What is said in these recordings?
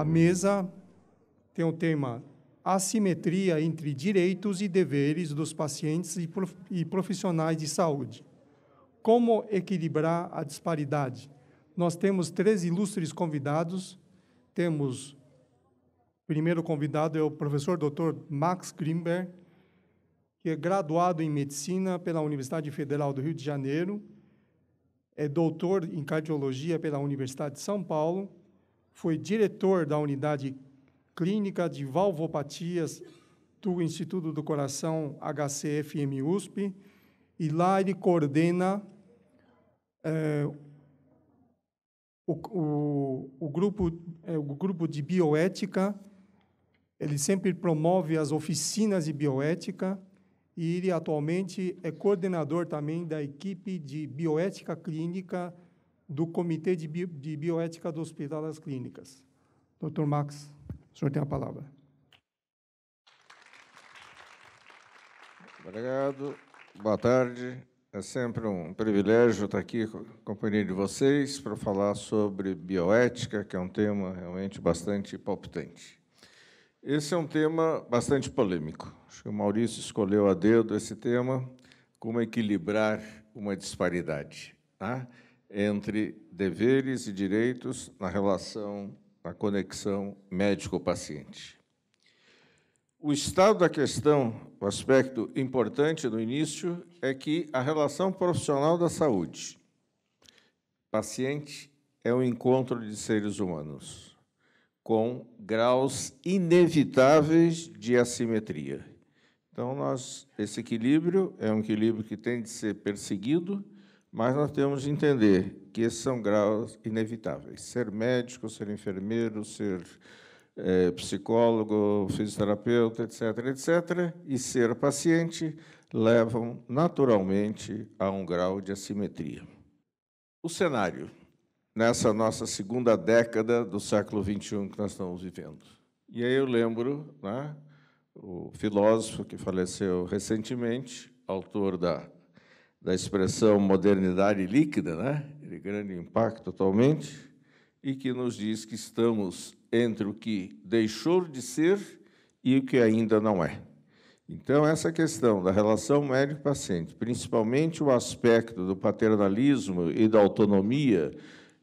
A mesa tem o tema Assimetria entre direitos e deveres dos pacientes e profissionais de saúde. Como equilibrar a disparidade? Nós temos três ilustres convidados. Temos o primeiro convidado é o professor Dr. Max Grimberg, que é graduado em medicina pela Universidade Federal do Rio de Janeiro, é doutor em cardiologia pela Universidade de São Paulo foi diretor da unidade clínica de valvopatias do Instituto do Coração HCFM USP, e lá ele coordena é, o, o, o, grupo, é, o grupo de bioética, ele sempre promove as oficinas de bioética, e ele atualmente é coordenador também da equipe de bioética clínica do Comitê de, Bio, de Bioética do Hospital das Clínicas. Dr. Max, o senhor tem a palavra. Obrigado. Boa tarde. É sempre um privilégio estar aqui com a companhia de vocês para falar sobre bioética, que é um tema realmente bastante palpitante. Esse é um tema bastante polêmico. Acho que o Maurício escolheu a dedo esse tema, como equilibrar uma disparidade. Tá? entre deveres e direitos na relação, na conexão médico-paciente. O estado da questão, o aspecto importante no início, é que a relação profissional da saúde paciente é um encontro de seres humanos com graus inevitáveis de assimetria. Então, nós, esse equilíbrio é um equilíbrio que tem de ser perseguido mas nós temos de entender que esses são graus inevitáveis. Ser médico, ser enfermeiro, ser é, psicólogo, fisioterapeuta, etc., etc., e ser paciente levam naturalmente a um grau de assimetria. O cenário nessa nossa segunda década do século XXI que nós estamos vivendo. E aí eu lembro né, o filósofo que faleceu recentemente, autor da da expressão modernidade líquida, né? de grande impacto atualmente, e que nos diz que estamos entre o que deixou de ser e o que ainda não é. Então, essa questão da relação médico-paciente, principalmente o aspecto do paternalismo e da autonomia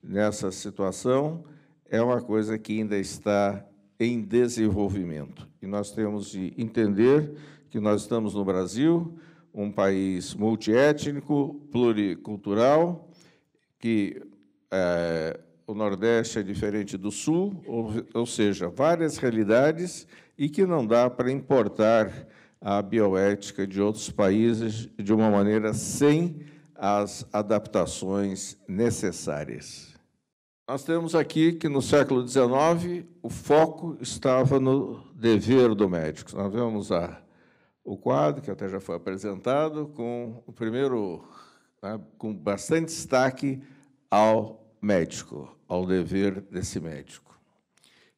nessa situação, é uma coisa que ainda está em desenvolvimento. E nós temos de entender que nós estamos no Brasil, um país multiétnico, pluricultural, que é, o Nordeste é diferente do Sul, ou, ou seja, várias realidades e que não dá para importar a bioética de outros países de uma maneira sem as adaptações necessárias. Nós temos aqui que no século XIX o foco estava no dever do médico. Nós vemos a o quadro, que até já foi apresentado, com o primeiro, né, com bastante destaque ao médico, ao dever desse médico.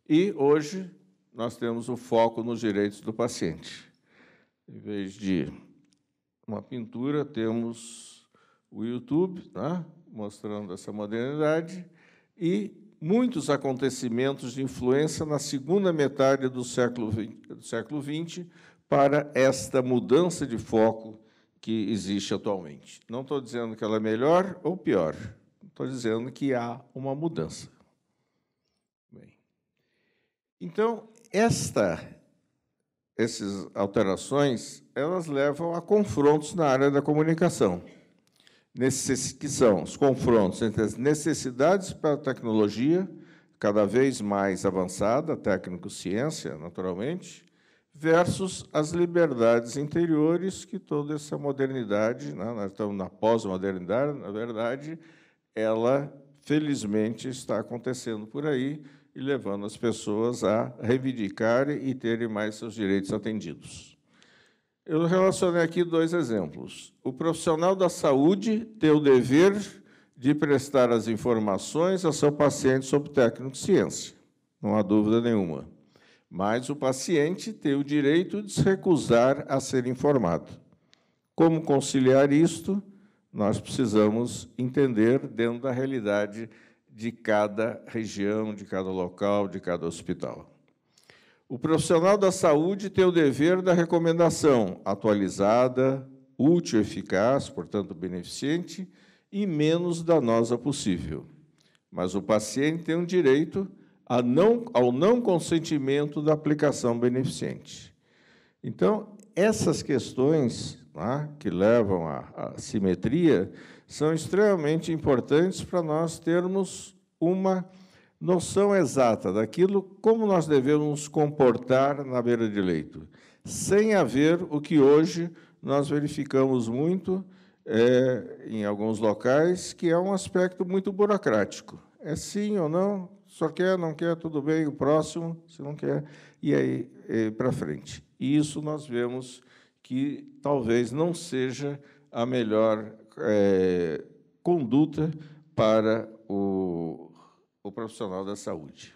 E hoje nós temos o um foco nos direitos do paciente. Em vez de uma pintura, temos o YouTube, né, mostrando essa modernidade, e muitos acontecimentos de influência na segunda metade do século do século XX para esta mudança de foco que existe atualmente. Não estou dizendo que ela é melhor ou pior, estou dizendo que há uma mudança. Bem, então, esta, essas alterações, elas levam a confrontos na área da comunicação, que são os confrontos entre as necessidades para a tecnologia, cada vez mais avançada, técnico-ciência, naturalmente, versus as liberdades interiores que toda essa modernidade, né, nós estamos na pós-modernidade, na verdade, ela felizmente está acontecendo por aí e levando as pessoas a reivindicarem e terem mais seus direitos atendidos. Eu relacionei aqui dois exemplos. O profissional da saúde tem o dever de prestar as informações a seu paciente sobre técnico de ciência, não há dúvida nenhuma mas o paciente tem o direito de se recusar a ser informado. Como conciliar isto? Nós precisamos entender dentro da realidade de cada região, de cada local, de cada hospital. O profissional da saúde tem o dever da recomendação atualizada, útil, eficaz, portanto beneficente, e menos danosa possível. Mas o paciente tem o direito não, ao não consentimento da aplicação beneficente. Então, essas questões né, que levam à, à simetria são extremamente importantes para nós termos uma noção exata daquilo como nós devemos comportar na beira de leito, sem haver o que hoje nós verificamos muito é, em alguns locais, que é um aspecto muito burocrático. É sim ou não? Só quer, não quer, tudo bem, o próximo, se não quer, e aí é, para frente. E isso nós vemos que talvez não seja a melhor é, conduta para o, o profissional da saúde.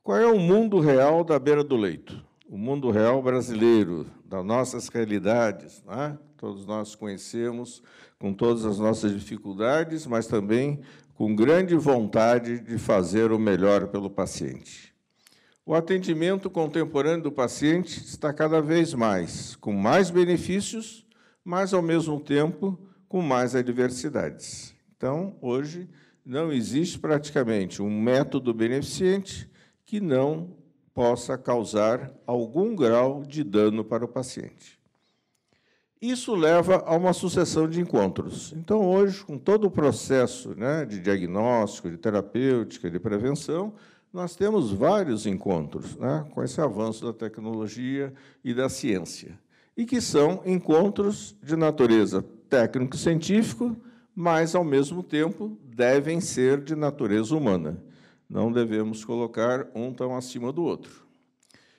Qual é o mundo real da beira do leito? O mundo real brasileiro, das nossas realidades, né? todos nós conhecemos, com todas as nossas dificuldades, mas também com grande vontade de fazer o melhor pelo paciente. O atendimento contemporâneo do paciente está cada vez mais, com mais benefícios, mas, ao mesmo tempo, com mais adversidades. Então, hoje, não existe praticamente um método beneficente que não possa causar algum grau de dano para o paciente. Isso leva a uma sucessão de encontros. Então, hoje, com todo o processo né, de diagnóstico, de terapêutica, de prevenção, nós temos vários encontros né, com esse avanço da tecnologia e da ciência, e que são encontros de natureza técnico-científico, mas, ao mesmo tempo, devem ser de natureza humana. Não devemos colocar um tão acima do outro.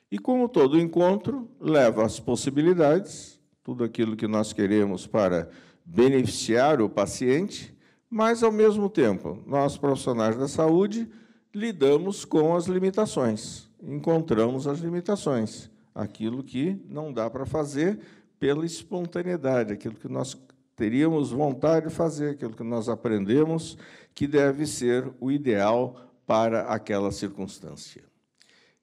E, como todo encontro, leva às possibilidades tudo aquilo que nós queremos para beneficiar o paciente, mas, ao mesmo tempo, nós, profissionais da saúde, lidamos com as limitações, encontramos as limitações, aquilo que não dá para fazer pela espontaneidade, aquilo que nós teríamos vontade de fazer, aquilo que nós aprendemos que deve ser o ideal para aquela circunstância.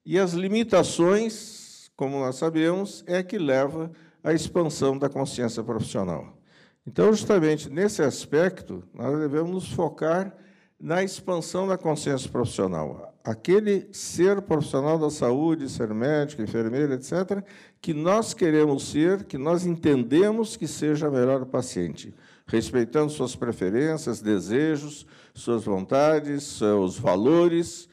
E as limitações, como nós sabemos, é que leva a expansão da consciência profissional. Então, justamente nesse aspecto, nós devemos nos focar na expansão da consciência profissional. Aquele ser profissional da saúde, ser médico, enfermeiro, etc., que nós queremos ser, que nós entendemos que seja melhor o paciente, respeitando suas preferências, desejos, suas vontades, seus valores,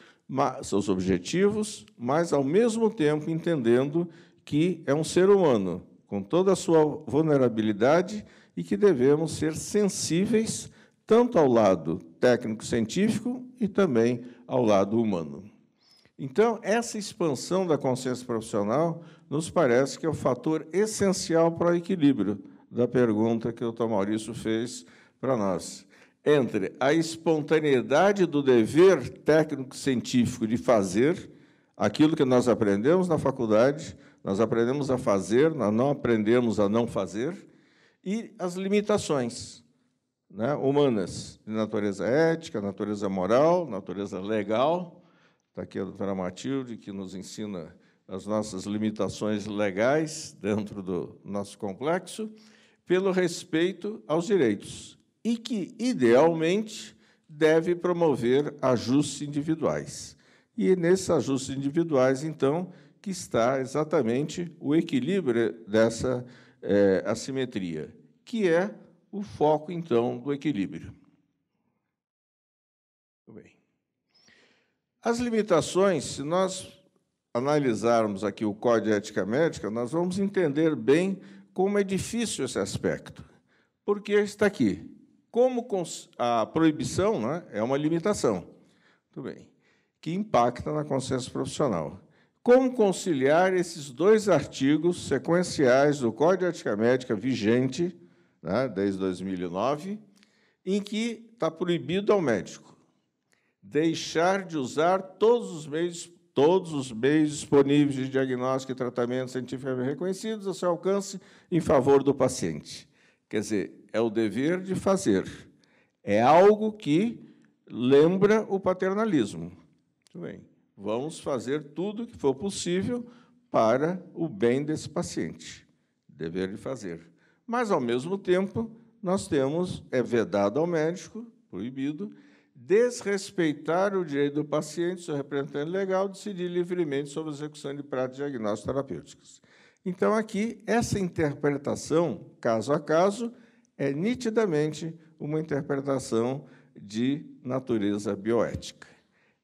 seus objetivos, mas, ao mesmo tempo, entendendo que é um ser humano com toda a sua vulnerabilidade e que devemos ser sensíveis tanto ao lado técnico-científico e também ao lado humano. Então, essa expansão da consciência profissional nos parece que é o fator essencial para o equilíbrio da pergunta que o Dr. Maurício fez para nós. Entre a espontaneidade do dever técnico-científico de fazer aquilo que nós aprendemos na faculdade nós aprendemos a fazer, nós não aprendemos a não fazer, e as limitações né, humanas, de natureza ética, natureza moral, natureza legal. Está aqui a doutora Matilde, que nos ensina as nossas limitações legais dentro do nosso complexo, pelo respeito aos direitos, e que, idealmente, deve promover ajustes individuais. E nesses ajustes individuais, então, que está exatamente o equilíbrio dessa é, assimetria, que é o foco, então, do equilíbrio. bem. As limitações, se nós analisarmos aqui o Código de Ética Médica, nós vamos entender bem como é difícil esse aspecto. Porque está aqui. Como a proibição né, é uma limitação. tudo bem. Que impacta na consciência profissional como conciliar esses dois artigos sequenciais do Código de Ética Médica vigente, né, desde 2009, em que está proibido ao médico deixar de usar todos os meios todos os meios disponíveis de diagnóstico e tratamento cientificamente reconhecidos a seu alcance em favor do paciente. Quer dizer, é o dever de fazer. É algo que lembra o paternalismo. Muito bem. Vamos fazer tudo o que for possível para o bem desse paciente. Dever de fazer. Mas, ao mesmo tempo, nós temos, é vedado ao médico, proibido, desrespeitar o direito do paciente, seu representante legal, decidir livremente sobre a execução de práticas diagnósticas terapêuticas. Então, aqui, essa interpretação, caso a caso, é nitidamente uma interpretação de natureza bioética.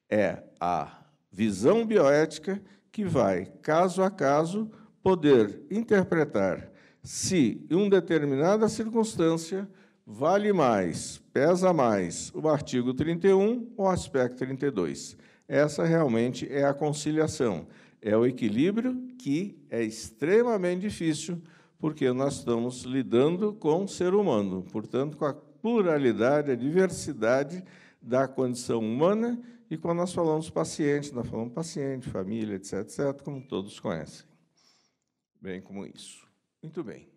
É a visão bioética que vai, caso a caso, poder interpretar se, em uma determinada circunstância, vale mais, pesa mais o artigo 31 ou o aspecto 32. Essa realmente é a conciliação, é o equilíbrio que é extremamente difícil, porque nós estamos lidando com o ser humano, portanto, com a pluralidade, a diversidade da condição humana e quando nós falamos paciente, nós falamos paciente, família, etc., etc., como todos conhecem. Bem como isso. Muito bem.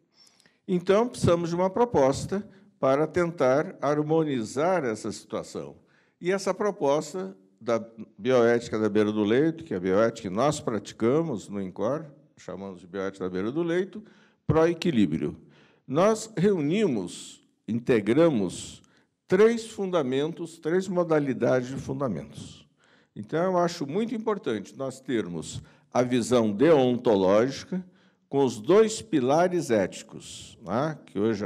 Então, precisamos de uma proposta para tentar harmonizar essa situação. E essa proposta da bioética da beira do leito, que é a bioética que nós praticamos no INCOR, chamamos de bioética da beira do leito, pró-equilíbrio. Nós reunimos, integramos três fundamentos, três modalidades de fundamentos. Então, eu acho muito importante nós termos a visão deontológica com os dois pilares éticos, né? que hoje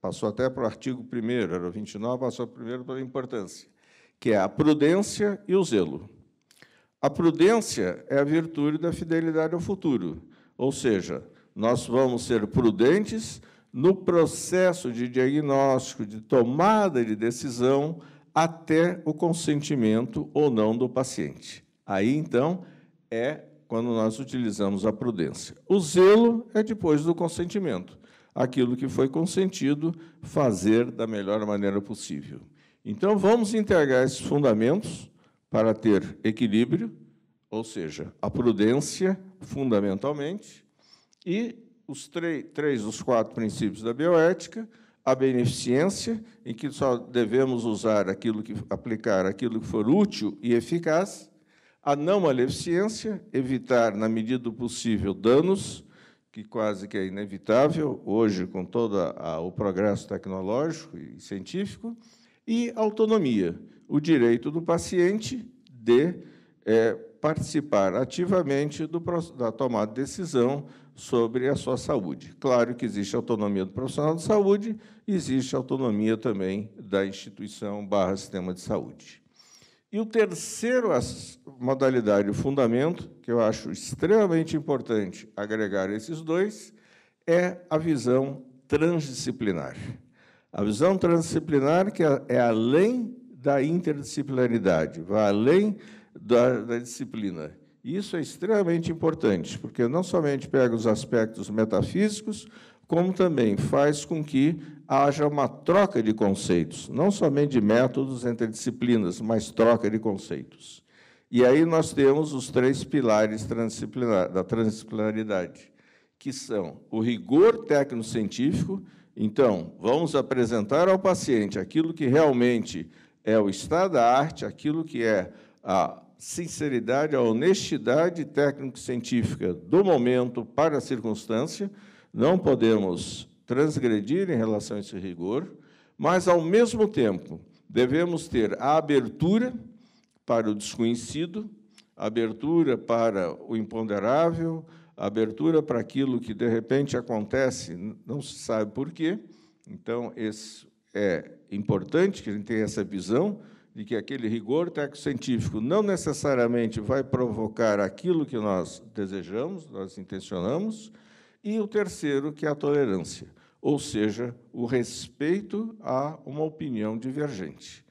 passou até para o artigo 1 era o 29, passou primeiro pela importância, que é a prudência e o zelo. A prudência é a virtude da fidelidade ao futuro, ou seja, nós vamos ser prudentes no processo de diagnóstico, de tomada de decisão, até o consentimento ou não do paciente. Aí, então, é quando nós utilizamos a prudência. O zelo é depois do consentimento. Aquilo que foi consentido, fazer da melhor maneira possível. Então, vamos integrar esses fundamentos para ter equilíbrio, ou seja, a prudência, fundamentalmente, e os três dos quatro princípios da bioética, a beneficência, em que só devemos usar aquilo que aplicar aquilo que for útil e eficaz, a não maleficência, evitar na medida do possível danos, que quase que é inevitável hoje com todo a, o progresso tecnológico e científico, e autonomia, o direito do paciente de é, participar ativamente do, da tomada de decisão sobre a sua saúde. Claro que existe autonomia do profissional de saúde, existe autonomia também da instituição barra sistema de saúde. E o terceiro modalidade, o fundamento, que eu acho extremamente importante agregar esses dois, é a visão transdisciplinar. A visão transdisciplinar que é, é além da interdisciplinaridade, vai além da, da disciplina isso é extremamente importante, porque não somente pega os aspectos metafísicos, como também faz com que haja uma troca de conceitos, não somente de métodos entre disciplinas, mas troca de conceitos. E aí nós temos os três pilares transdisciplinar, da transdisciplinaridade, que são o rigor técnico-científico, então, vamos apresentar ao paciente aquilo que realmente é o estado da arte, aquilo que é a sinceridade, a honestidade técnico-científica do momento para a circunstância, não podemos transgredir em relação a esse rigor, mas, ao mesmo tempo, devemos ter a abertura para o desconhecido, abertura para o imponderável, abertura para aquilo que, de repente, acontece, não se sabe por quê. Então, esse é importante que a gente tenha essa visão, de que aquele rigor técnico-científico não necessariamente vai provocar aquilo que nós desejamos, nós intencionamos, e o terceiro, que é a tolerância, ou seja, o respeito a uma opinião divergente.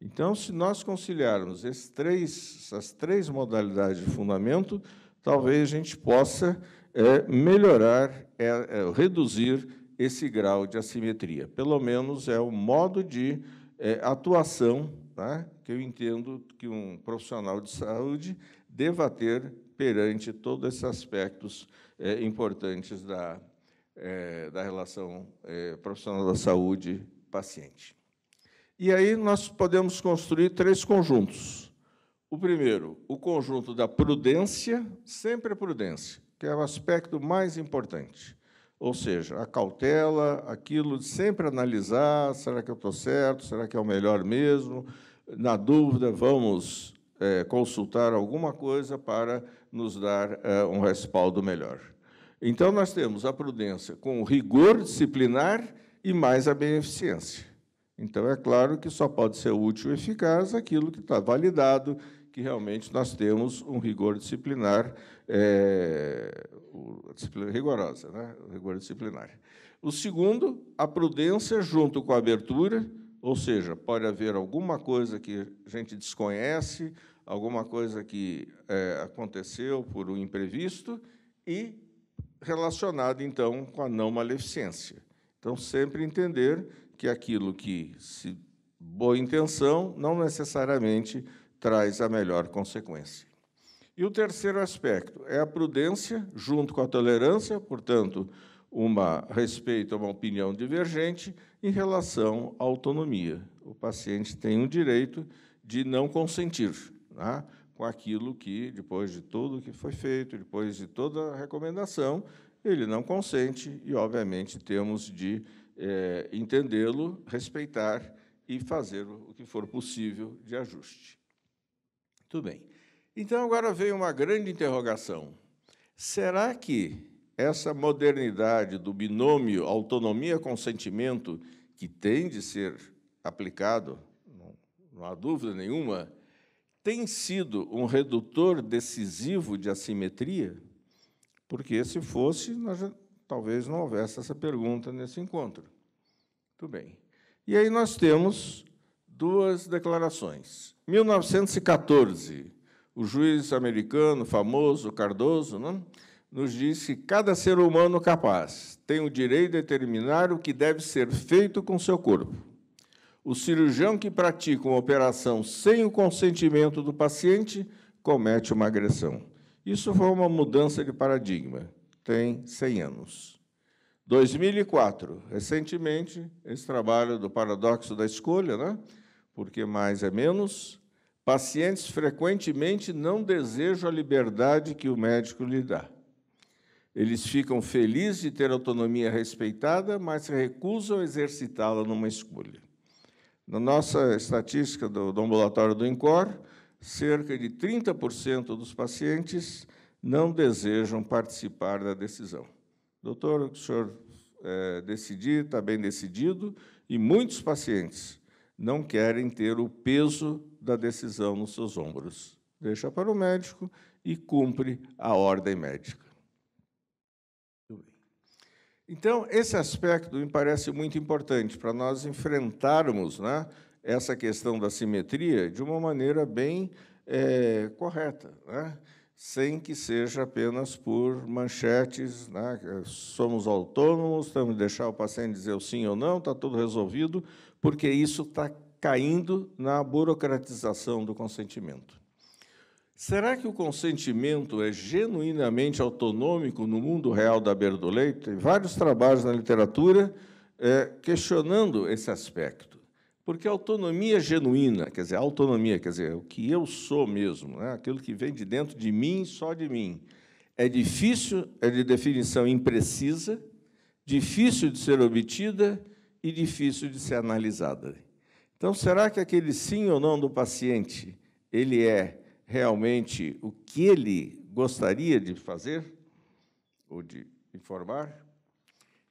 Então, se nós conciliarmos esses três, essas três modalidades de fundamento, talvez a gente possa é, melhorar, é, é, reduzir esse grau de assimetria. Pelo menos é o modo de é, atuação tá? que eu entendo que um profissional de saúde deva ter perante todos esses aspectos é, importantes da, é, da relação é, profissional da saúde-paciente. E aí nós podemos construir três conjuntos. O primeiro, o conjunto da prudência, sempre a prudência, que é o aspecto mais importante. Ou seja, a cautela, aquilo de sempre analisar: será que eu estou certo? Será que é o melhor mesmo? Na dúvida, vamos é, consultar alguma coisa para nos dar é, um respaldo melhor. Então, nós temos a prudência com o rigor disciplinar e mais a beneficência. Então, é claro que só pode ser útil e eficaz aquilo que está validado, que realmente nós temos um rigor disciplinar, é, disciplina rigorosa, né? o rigor disciplinar. O segundo, a prudência junto com a abertura, ou seja, pode haver alguma coisa que a gente desconhece, alguma coisa que é, aconteceu por um imprevisto e relacionado, então, com a não maleficência. Então, sempre entender que aquilo que se boa intenção não necessariamente traz a melhor consequência. E o terceiro aspecto é a prudência junto com a tolerância, portanto, uma respeito a uma opinião divergente em relação à autonomia. O paciente tem um direito de não consentir né, com aquilo que, depois de tudo que foi feito, depois de toda a recomendação, ele não consente e, obviamente, temos de é, entendê-lo, respeitar e fazer o que for possível de ajuste. Tudo bem. Então agora vem uma grande interrogação. Será que essa modernidade do binômio autonomia-consentimento, que tem de ser aplicado, não há dúvida nenhuma, tem sido um redutor decisivo de assimetria? Porque se fosse, nós talvez não houvesse essa pergunta nesse encontro. Muito bem. E aí nós temos duas declarações. 1914, o juiz americano famoso Cardoso não, né, nos diz que cada ser humano capaz tem o direito de determinar o que deve ser feito com seu corpo. O cirurgião que pratica uma operação sem o consentimento do paciente comete uma agressão. Isso foi uma mudança de paradigma tem 100 anos. 2004, recentemente, esse trabalho do paradoxo da escolha, né? porque mais é menos, pacientes frequentemente não desejam a liberdade que o médico lhe dá. Eles ficam felizes de ter autonomia respeitada, mas recusam exercitá-la numa escolha. Na nossa estatística do, do ambulatório do INCOR, cerca de 30% dos pacientes não desejam participar da decisão. Doutor, o senhor é, decidir, está bem decidido, e muitos pacientes não querem ter o peso da decisão nos seus ombros. Deixa para o médico e cumpre a ordem médica. Então, esse aspecto me parece muito importante para nós enfrentarmos né, essa questão da simetria de uma maneira bem é, correta. Né? sem que seja apenas por manchetes, né? somos autônomos, temos que deixar o paciente dizer o sim ou não, está tudo resolvido, porque isso está caindo na burocratização do consentimento. Será que o consentimento é genuinamente autonômico no mundo real da beira do leito? Tem vários trabalhos na literatura é, questionando esse aspecto. Porque a autonomia genuína, quer dizer, a autonomia, quer dizer, o que eu sou mesmo, né? aquilo que vem de dentro de mim, só de mim, é difícil, é de definição imprecisa, difícil de ser obtida e difícil de ser analisada. Então, será que aquele sim ou não do paciente, ele é realmente o que ele gostaria de fazer ou de informar?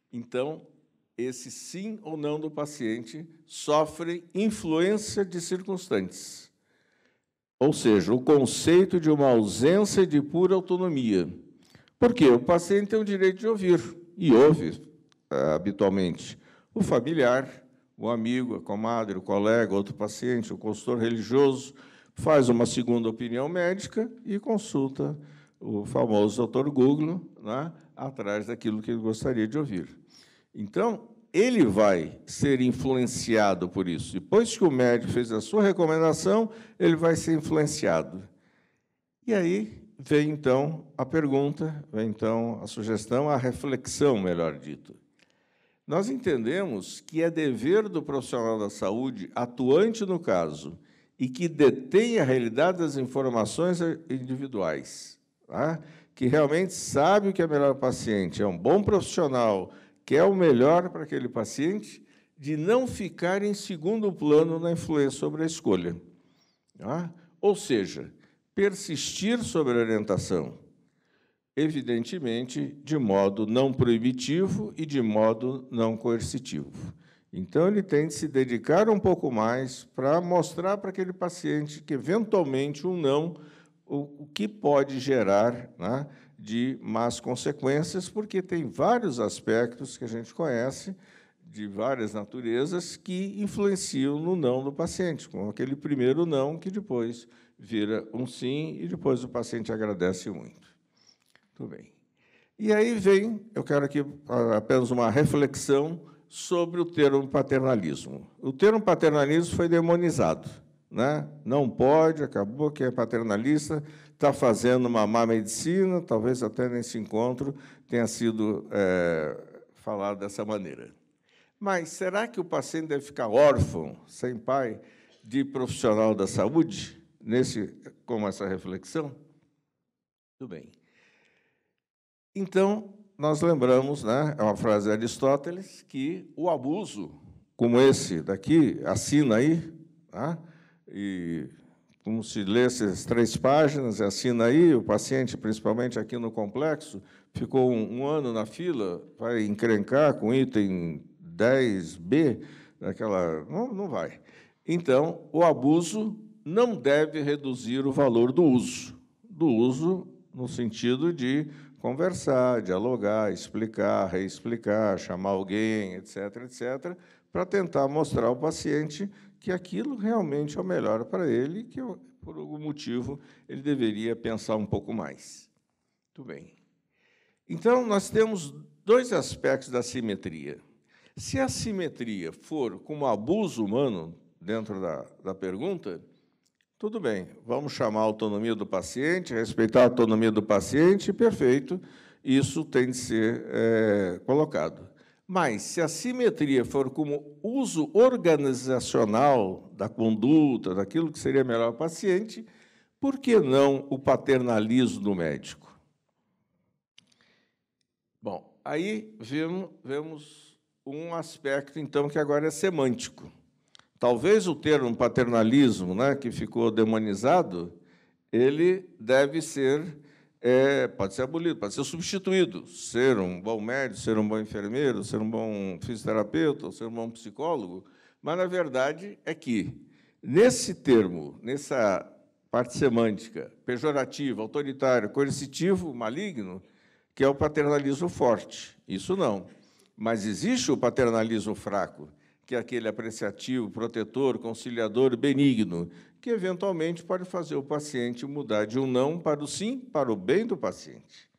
Então, esse sim ou não do paciente sofre influência de circunstantes. Ou seja, o conceito de uma ausência de pura autonomia. Porque o paciente tem o direito de ouvir, e ouve ah, habitualmente. O familiar, o amigo, a comadre, o colega, outro paciente, o consultor religioso, faz uma segunda opinião médica e consulta o famoso doutor Google né, atrás daquilo que ele gostaria de ouvir. Então, ele vai ser influenciado por isso. Depois que o médico fez a sua recomendação, ele vai ser influenciado. E aí vem então a pergunta, vem então a sugestão, a reflexão, melhor dito. Nós entendemos que é dever do profissional da saúde, atuante no caso, e que detém a realidade das informações individuais, tá? que realmente sabe o que é melhor para o paciente, é um bom profissional que é o melhor para aquele paciente, de não ficar em segundo plano na influência sobre a escolha. Tá? ou seja, persistir sobre a orientação, evidentemente de modo não proibitivo e de modo não coercitivo. Então, ele tem de se dedicar um pouco mais para mostrar para aquele paciente que, eventualmente, um não, o, o que pode gerar né, de más consequências, porque tem vários aspectos que a gente conhece, de várias naturezas, que influenciam no não do paciente, com aquele primeiro não que depois vira um sim e depois o paciente agradece muito. Muito bem. E aí vem, eu quero aqui ah, apenas uma reflexão sobre o termo paternalismo. O termo paternalismo foi demonizado. Né? Não pode, acabou, que é paternalista está fazendo uma má medicina, talvez até nesse encontro tenha sido é, falado dessa maneira. Mas será que o paciente deve ficar órfão, sem pai, de profissional da saúde, nesse, como essa reflexão? Tudo bem. Então, nós lembramos, né, é uma frase de Aristóteles, que o abuso, como esse daqui, assina aí, tá? e como se lê essas três páginas, assina aí, o paciente, principalmente aqui no complexo, ficou um, um ano na fila, vai encrencar com item 10B, daquela, não, não vai. Então, o abuso não deve reduzir o valor do uso, do uso no sentido de conversar, dialogar, explicar, reexplicar, chamar alguém, etc., etc., para tentar mostrar ao paciente que aquilo realmente é o melhor para ele, que por algum motivo ele deveria pensar um pouco mais. Muito bem. Então, nós temos dois aspectos da simetria. Se a simetria for como abuso humano, dentro da, da pergunta, tudo bem, vamos chamar a autonomia do paciente, respeitar a autonomia do paciente, perfeito, isso tem de ser é, colocado. Mas, se a simetria for como uso organizacional da conduta, daquilo que seria melhor ao paciente, por que não o paternalismo do médico? Bom, aí vemos, vemos um aspecto, então, que agora é semântico. Talvez o termo paternalismo, né, que ficou demonizado, ele deve ser é, pode ser abolido, pode ser substituído. Ser um bom médico, ser um bom enfermeiro, ser um bom fisioterapeuta, ser um bom psicólogo. Mas, na verdade, é que, nesse termo, nessa parte semântica, pejorativo, autoritário, coercitivo, maligno, que é o paternalismo forte. Isso não. Mas existe o paternalismo fraco, que é aquele apreciativo, protetor, conciliador, benigno, que eventualmente pode fazer o paciente mudar de um não para o sim, para o bem do paciente.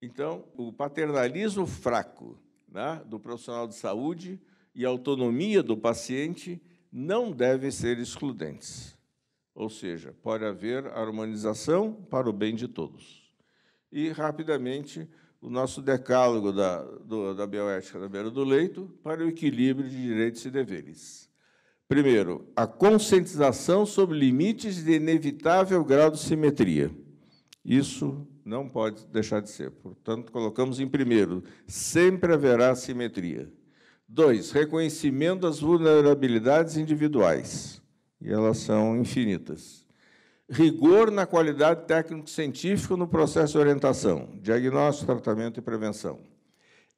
Então, o paternalismo fraco né, do profissional de saúde e a autonomia do paciente não devem ser excludentes. Ou seja, pode haver harmonização para o bem de todos. E, rapidamente, o nosso decálogo da, do, da bioética da beira do leito para o equilíbrio de direitos e deveres. Primeiro, a conscientização sobre limites de inevitável grau de simetria. Isso não pode deixar de ser. Portanto, colocamos em primeiro, sempre haverá simetria. Dois, reconhecimento das vulnerabilidades individuais, e elas são infinitas. Rigor na qualidade técnico-científica no processo de orientação, diagnóstico, tratamento e prevenção.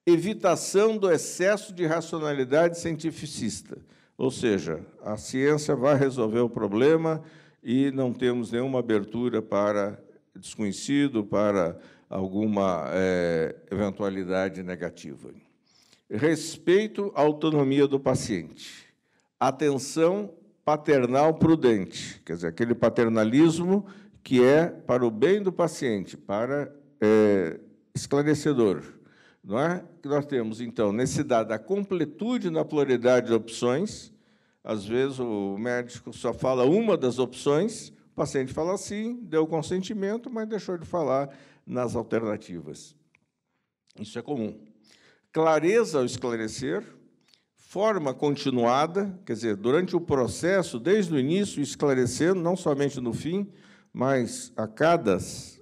Evitação do excesso de racionalidade cientificista ou seja, a ciência vai resolver o problema e não temos nenhuma abertura para desconhecido, para alguma é, eventualidade negativa. Respeito à autonomia do paciente. Atenção paternal prudente, quer dizer, aquele paternalismo que é para o bem do paciente, para é, esclarecedor. Não é? Que nós temos, então, necessidade da completude na pluralidade de opções. Às vezes, o médico só fala uma das opções, o paciente fala sim, deu consentimento, mas deixou de falar nas alternativas. Isso é comum. Clareza ao esclarecer, forma continuada, quer dizer, durante o processo, desde o início, esclarecendo, não somente no fim, mas a cada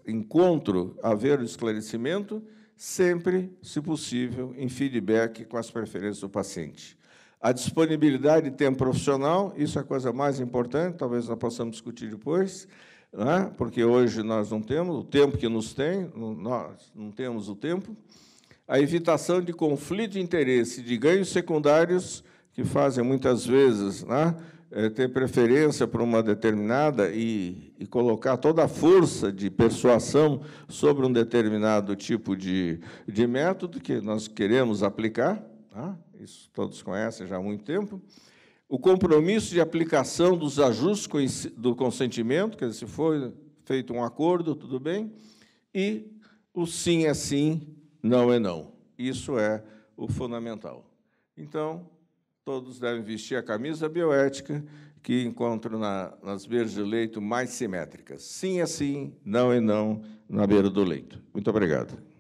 encontro haver o esclarecimento sempre, se possível, em feedback com as preferências do paciente. A disponibilidade de tempo profissional, isso é a coisa mais importante, talvez nós possamos discutir depois, né? porque hoje nós não temos o tempo que nos tem, nós não temos o tempo. A evitação de conflito de interesse, de ganhos secundários, que fazem muitas vezes né? é, ter preferência por uma determinada e, e, colocar toda a força de persuasão sobre um determinado tipo de, de método que nós queremos aplicar, tá? isso todos conhecem já há muito tempo, o compromisso de aplicação dos ajustes do consentimento, quer dizer, se for feito um acordo, tudo bem, e o sim é sim, não é não. Isso é o fundamental. Então, Todos devem vestir a camisa bioética que encontro na, nas beiras de leito mais simétricas. Sim é sim, não é não, na beira do leito. Muito obrigado.